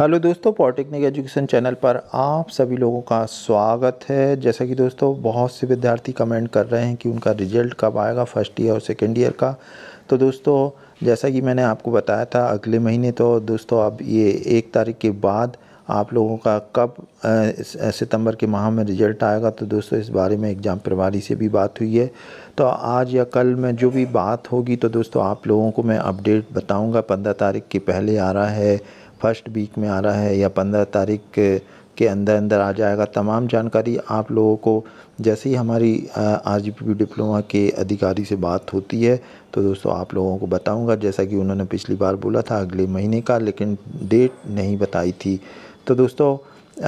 hello दोस्तों polytechnic education channel पर आप सभी लोगों का स्वागत है जैसा कि दोस्तों बहुत से विद्यार्थी कमेंट कर रहे हैं कि उनका रिजल्ट कब आएगा फर्स्ट ईयर और सेकेंड ईयर का तो दोस्तों जैसा कि मैंने आपको बताया था अगले महीने तो दोस्तों अब ये एक तारीख के बाद आप लोगों का कब सितंबर के माह में रिजल्ट आएगा तो दोस्तों इस बारे में एग्ज़ाम प्रभारी से भी बात हुई है तो आज या कल में जो भी बात होगी तो दोस्तों आप लोगों को मैं अपडेट बताऊंगा पंद्रह तारीख के पहले आ रहा है फर्स्ट वीक में आ रहा है या पंद्रह तारीख के, के अंदर अंदर आ जाएगा तमाम जानकारी आप लोगों को जैसे ही हमारी आर जी पी डिप्लोमा के अधिकारी से बात होती है तो दोस्तों आप लोगों को बताऊंगा जैसा कि उन्होंने पिछली बार बोला था अगले महीने का लेकिन डेट नहीं बताई थी तो दोस्तों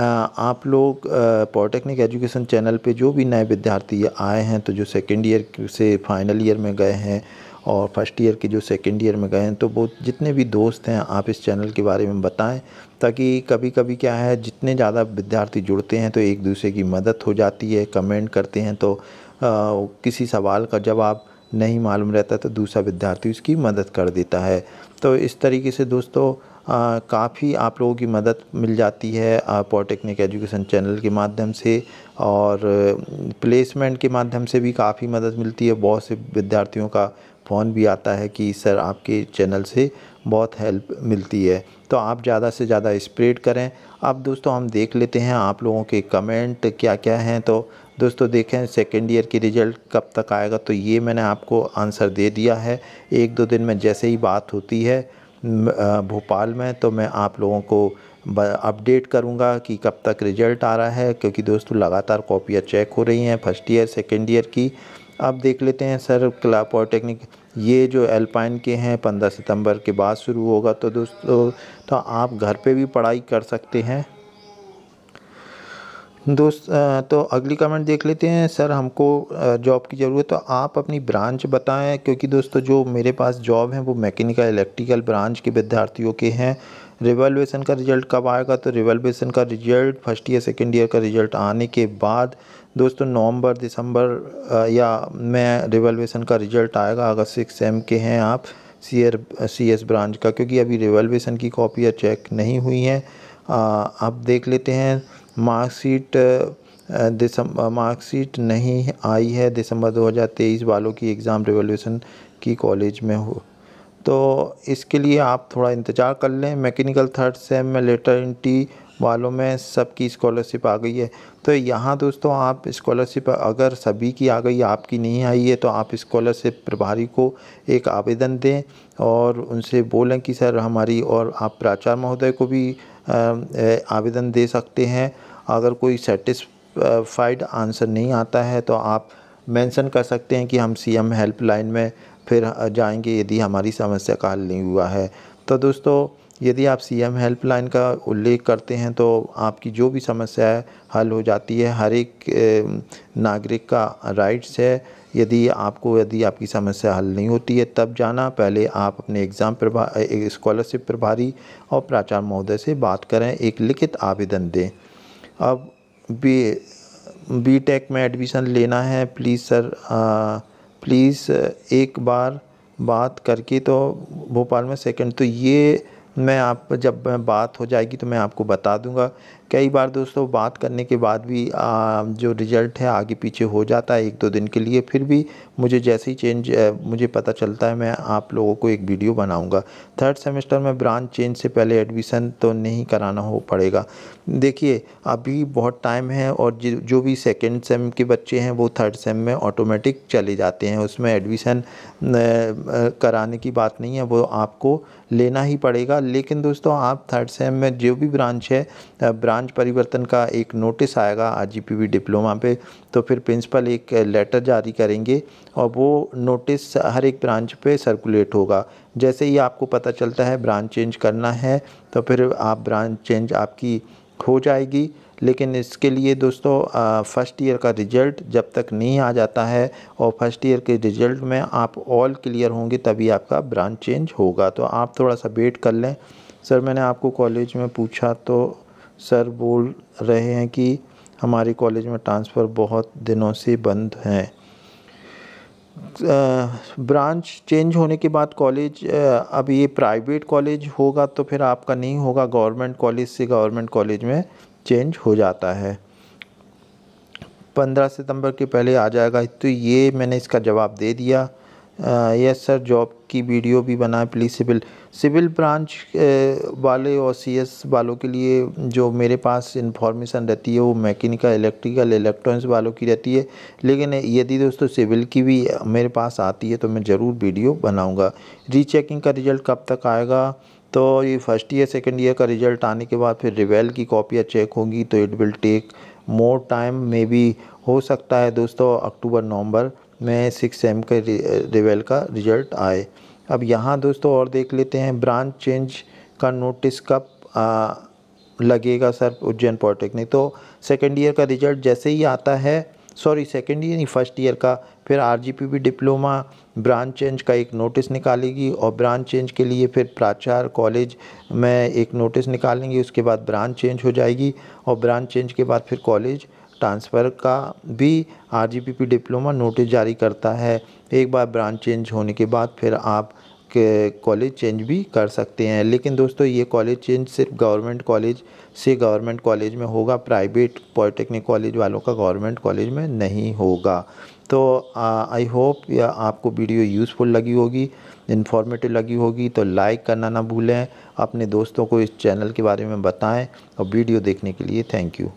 आप लोग पॉलिटेक्निक एजुकेशन चैनल पे जो भी नए विद्यार्थी आए हैं तो जो सेकेंड ईयर से फाइनल ईयर में गए हैं और फर्स्ट ईयर के जो सेकेंड ईयर में गए हैं तो वो जितने भी दोस्त हैं आप इस चैनल के बारे में बताएं ताकि कभी कभी क्या है जितने ज़्यादा विद्यार्थी जुड़ते हैं तो एक दूसरे की मदद हो जाती है कमेंट करते हैं तो आ, किसी सवाल का जवाब नहीं मालूम रहता तो दूसरा विद्यार्थी उसकी मदद कर देता है तो इस तरीके से दोस्तों काफ़ी आप लोगों की मदद मिल जाती है पॉलिटेक्निक एजुकेशन चैनल के माध्यम से और प्लेसमेंट के माध्यम से भी काफ़ी मदद मिलती है बहुत से विद्यार्थियों का फ़ोन भी आता है कि सर आपके चैनल से बहुत हेल्प मिलती है तो आप ज़्यादा से ज़्यादा स्प्रेड करें अब दोस्तों हम देख लेते हैं आप लोगों के कमेंट क्या क्या हैं तो दोस्तों देखें सेकेंड ईयर की रिज़ल्ट कब तक आएगा तो ये मैंने आपको आंसर दे दिया है एक दो दिन में जैसे ही बात होती है भोपाल में तो मैं आप लोगों को अपडेट करूंगा कि कब तक रिज़ल्ट आ रहा है क्योंकि दोस्तों लगातार कॉपियाँ चेक हो रही हैं फर्स्ट ईयर सेकेंड ईयर की अब देख लेते हैं सर क्ला पॉलिटेक्निक ये जो एल्पाइन के हैं पंद्रह सितंबर के बाद शुरू होगा तो दोस्तों तो आप घर पे भी पढ़ाई कर सकते हैं दोस्त तो अगली कमेंट देख लेते हैं सर हमको जॉब की ज़रूरत तो आप अपनी ब्रांच बताएं क्योंकि दोस्तों जो मेरे पास जॉब हैं वो मैकेनिकल इलेक्ट्रिकल ब्रांच के विद्यार्थियों के हैं रिवेलुएसन का रिजल्ट कब आएगा तो रिवेलुएसन का result first year second year का रिजल्ट आने के बाद दोस्तों नवंबर दिसंबर या मैं रिवेलुएसन का रिजल्ट आएगा अगर सिक्स एम के हैं आप सी एर सी एस ब्रांच का क्योंकि अभी रिवेलुएसन की कॉपियाँ चेक नहीं हुई हैं आप देख लेते हैं मार्कशीट दिसंबर मार्कशीट नहीं आई है दिसंबर 2023 वालों की एग्ज़ाम रिवोल्यूशन की कॉलेज में हो तो इसके लिए आप थोड़ा इंतज़ार कर लें मैकेनिकल थर्ड सेम में लेटर इन टी वालों में सबकी स्कॉलरशिप आ गई है तो यहाँ दोस्तों आप स्कॉलरशिप अगर सभी की आ गई आपकी नहीं आई है तो आप स्कॉलरशिप प्रभारी को एक आवेदन दें और उनसे बोलें कि सर हमारी और आप प्राचार्य महोदय को भी आवेदन दे सकते हैं अगर कोई सेटिस्फाइड आंसर नहीं आता है तो आप मेंशन कर सकते हैं कि हम सीएम हेल्पलाइन में फिर जाएंगे यदि हमारी समस्या का हल नहीं हुआ है तो दोस्तों यदि आप सीएम हेल्पलाइन का उल्लेख करते हैं तो आपकी जो भी समस्या है हल हो जाती है हर एक नागरिक का राइट्स है यदि आपको यदि आपकी समस्या हल नहीं होती है तब जाना पहले आप अपने एग्ज़ाम प्रभा स्कॉलरशिप प्रभारी और प्राचार्य महोदय से बात करें एक लिखित आवेदन दें अब बी बी टेक में एडमिशन लेना है प्लीज़ सर आ, प्लीज़ uh, एक बार बात करके तो भोपाल में सेकंड तो ये मैं आप जब बात हो जाएगी तो मैं आपको बता दूंगा कई बार दोस्तों बात करने के बाद भी आ, जो रिज़ल्ट है आगे पीछे हो जाता है एक दो दिन के लिए फिर भी मुझे जैसे ही चेंज मुझे पता चलता है मैं आप लोगों को एक वीडियो बनाऊंगा थर्ड सेमेस्टर में ब्रांच चेंज से पहले एडमिशन तो नहीं कराना हो पड़ेगा देखिए अभी बहुत टाइम है और जो भी सेकेंड सेम के बच्चे हैं वो थर्ड सेम में ऑटोमेटिक चले जाते हैं उसमें एडमिशन कराने की बात नहीं है वो आपको लेना ही पड़ेगा लेकिन दोस्तों आप थर्ड सेम में जो भी ब्रांच है ब्रांच परिवर्तन का एक नोटिस आएगा आज डिप्लोमा पे तो फिर प्रिंसिपल एक लेटर जारी करेंगे और वो नोटिस हर एक ब्रांच पे सर्कुलेट होगा जैसे ही आपको पता चलता है ब्रांच चेंज करना है तो फिर आप ब्रांच चेंज आपकी हो जाएगी लेकिन इसके लिए दोस्तों फ़र्स्ट ईयर का रिज़ल्ट जब तक नहीं आ जाता है और फर्स्ट ईयर के रिज़ल्ट में आप ऑल क्लियर होंगे तभी आपका ब्रांच चेंज होगा तो आप थोड़ा सा वेट कर लें सर मैंने आपको कॉलेज में पूछा तो सर बोल रहे हैं कि हमारे कॉलेज में ट्रांसफ़र बहुत दिनों से बंद हैं ब्रांच चेंज होने के बाद कॉलेज अब ये प्राइवेट कॉलेज होगा तो फिर आपका नहीं होगा गवर्नमेंट कॉलेज से गवर्नमेंट कॉलेज में चेंज हो जाता है पंद्रह सितंबर के पहले आ जाएगा तो ये मैंने इसका जवाब दे दिया यस सर जॉब की वीडियो भी बनाएं प्लीज़ सिविल सिविल ब्रांच वाले और सीएस वालों के लिए जो मेरे पास इन्फॉर्मेशन रहती है वो मैकेनिकल इलेक्ट्रिकल इलेक्ट्रॉनिक्स वालों की रहती है लेकिन यदि दोस्तों सिविल की भी मेरे पास आती है तो मैं ज़रूर वीडियो बनाऊँगा रीचेकिंग का रिज़ल्ट कब तक आएगा तो ये फर्स्ट ईयर सेकेंड ईयर का रिज़ल्ट आने के बाद फिर रिवेल की कॉपियाँ चेक होंगी तो it will take more time maybe हो सकता है दोस्तों अक्टूबर नवंबर में सिक्स एम के रिवेल का रिजल्ट आए अब यहाँ दोस्तों और देख लेते हैं ब्रांच चेंज का नोटिस कब लगेगा सर उज्जैन पॉलिटेक्निक तो सेकेंड ईयर का रिजल्ट जैसे ही आता है सॉरी सेकेंड ईयर नहीं फर्स्ट ईयर का फिर आरजीपीबी डिप्लोमा ब्रांच चेंज का एक नोटिस निकालेगी और ब्रांच चेंज के लिए फिर प्राचार कॉलेज में एक नोटिस निकालेंगी उसके बाद ब्रांच चेंज हो जाएगी और ब्रांच चेंज के बाद फिर कॉलेज ट्रांसफ़र का भी R G P V diploma notice जारी करता है एक बार ब्रांच चेंज होने के बाद फिर आप के कॉलेज चेंज भी कर सकते हैं लेकिन दोस्तों ये कॉलेज चेंज सिर्फ गवर्नमेंट कॉलेज से गवर्नमेंट कॉलेज में होगा प्राइवेट पॉलिटेक्निक कॉलेज वालों का गवर्नमेंट कॉलेज में नहीं होगा तो आई होप या आपको वीडियो यूज़फुल लगी होगी इन्फॉर्मेटिव लगी होगी तो लाइक करना ना भूलें अपने दोस्तों को इस चैनल के बारे में बताएं और वीडियो देखने के लिए थैंक यू